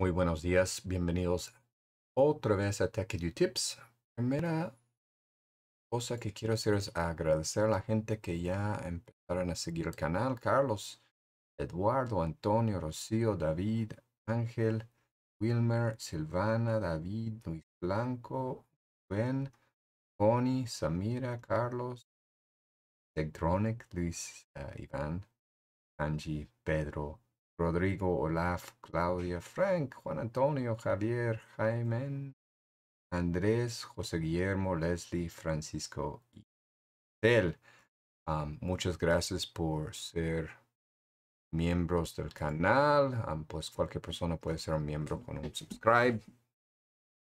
Muy buenos días, bienvenidos otra vez a Tech Tips. Primera cosa que quiero hacer es agradecer a la gente que ya empezaron a seguir el canal. Carlos, Eduardo, Antonio, Rocío, David, Ángel, Wilmer, Silvana, David, Luis Blanco, Ben, Connie, Samira, Carlos, Electronic, Luis, eh, Iván, Angie, Pedro, Rodrigo, Olaf, Claudia, Frank, Juan Antonio, Javier, Jaime, Andrés, José Guillermo, Leslie, Francisco y Tel. muchas gracias por ser miembros del canal. pues cualquier persona puede ser un miembro con un subscribe.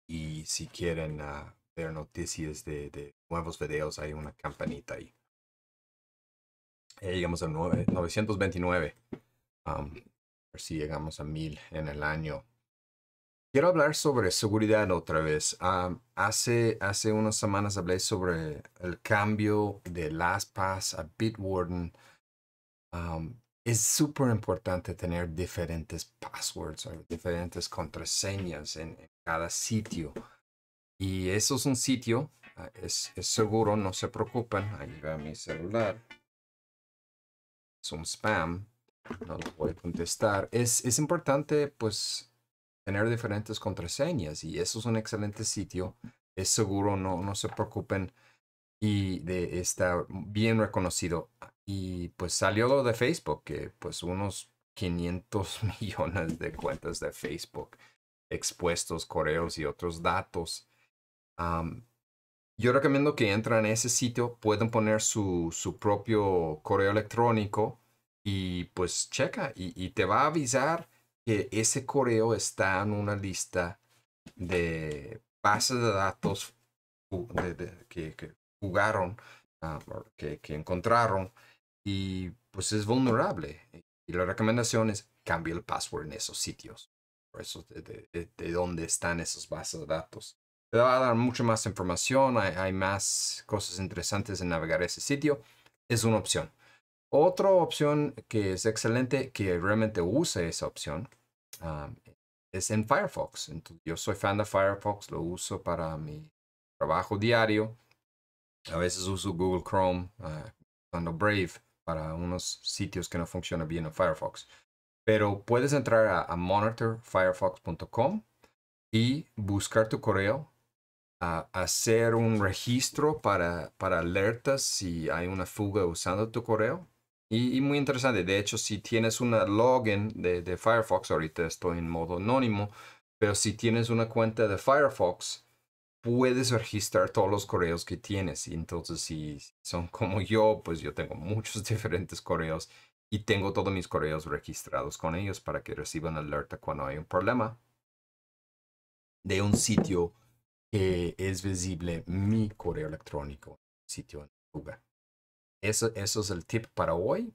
Y si quieren ah, ver noticias de, nuevos videos, hay una campanita ahí. llegamos a 929 si llegamos a mil en el año. Quiero hablar sobre seguridad otra vez. Ah, hace, hace unas semanas hablé sobre el cambio de LastPass a Bitwarden. es súper importante tener diferentes passwords, diferentes contraseñas en, cada sitio. Y eso es un sitio, ah, es, es, seguro, no se preocupen. Ahí va mi celular. Es un spam no lo voy a contestar. Es, importante, pues, tener diferentes contraseñas y eso es un excelente sitio. Es seguro, no, se preocupen y de, estar bien reconocido. Y pues salió lo de Facebook, que pues unos 500 millones de cuentas de Facebook expuestos, correos y otros datos. yo recomiendo que entren a ese sitio, pueden poner su propio correo electrónico y pues checa y, te va a avisar que ese correo está en una lista de bases de datos que, jugaron, ah, que, encontraron y pues es vulnerable. Y la recomendación es cambie el password en esos sitios, por eso de, de, dónde están esas bases de datos. Te va a dar mucha más información, hay, más cosas interesantes en navegar ese sitio. Es una opción. Otra opción que es excelente, que realmente usa esa opción, ah, es en Firefox. yo soy fan de Firefox, lo uso para mi trabajo diario. A veces uso Google Chrome, ah, usando Brave para unos sitios que no funcionan bien en Firefox. Pero puedes entrar a, monitorfirefox.com y buscar tu correo, ah, hacer un registro para, para alertas si hay una fuga usando tu correo y, muy interesante. De hecho, si tienes una login de, de, Firefox, ahorita estoy en modo anónimo, pero si tienes una cuenta de Firefox, puedes registrar todos los correos que tienes. Y entonces, si son como yo, pues yo tengo muchos diferentes correos y tengo todos mis correos registrados con ellos para que reciban alerta cuando hay un problema de un sitio que es visible mi correo electrónico, sitio en eso, eso es el tip para hoy.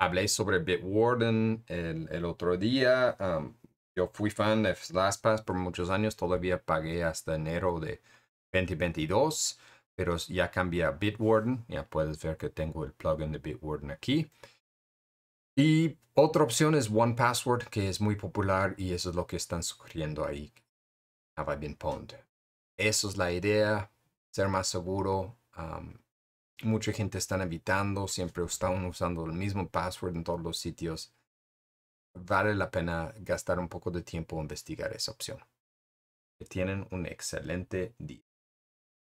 hablé sobre Bitwarden el, otro día. yo fui fan de LastPass por muchos años, todavía pagué hasta enero de 2022, pero ya cambié a Bitwarden. Ya puedes ver que tengo el plugin de Bitwarden aquí. Y otra opción es One Password, que es muy popular y eso es lo que están sugiriendo ahí been pwned? Eso es la idea, ser más seguro mucha gente está evitando, siempre están usando el mismo password en todos los sitios. Vale la pena gastar un poco de tiempo a investigar esa opción. Que tienen un excelente día.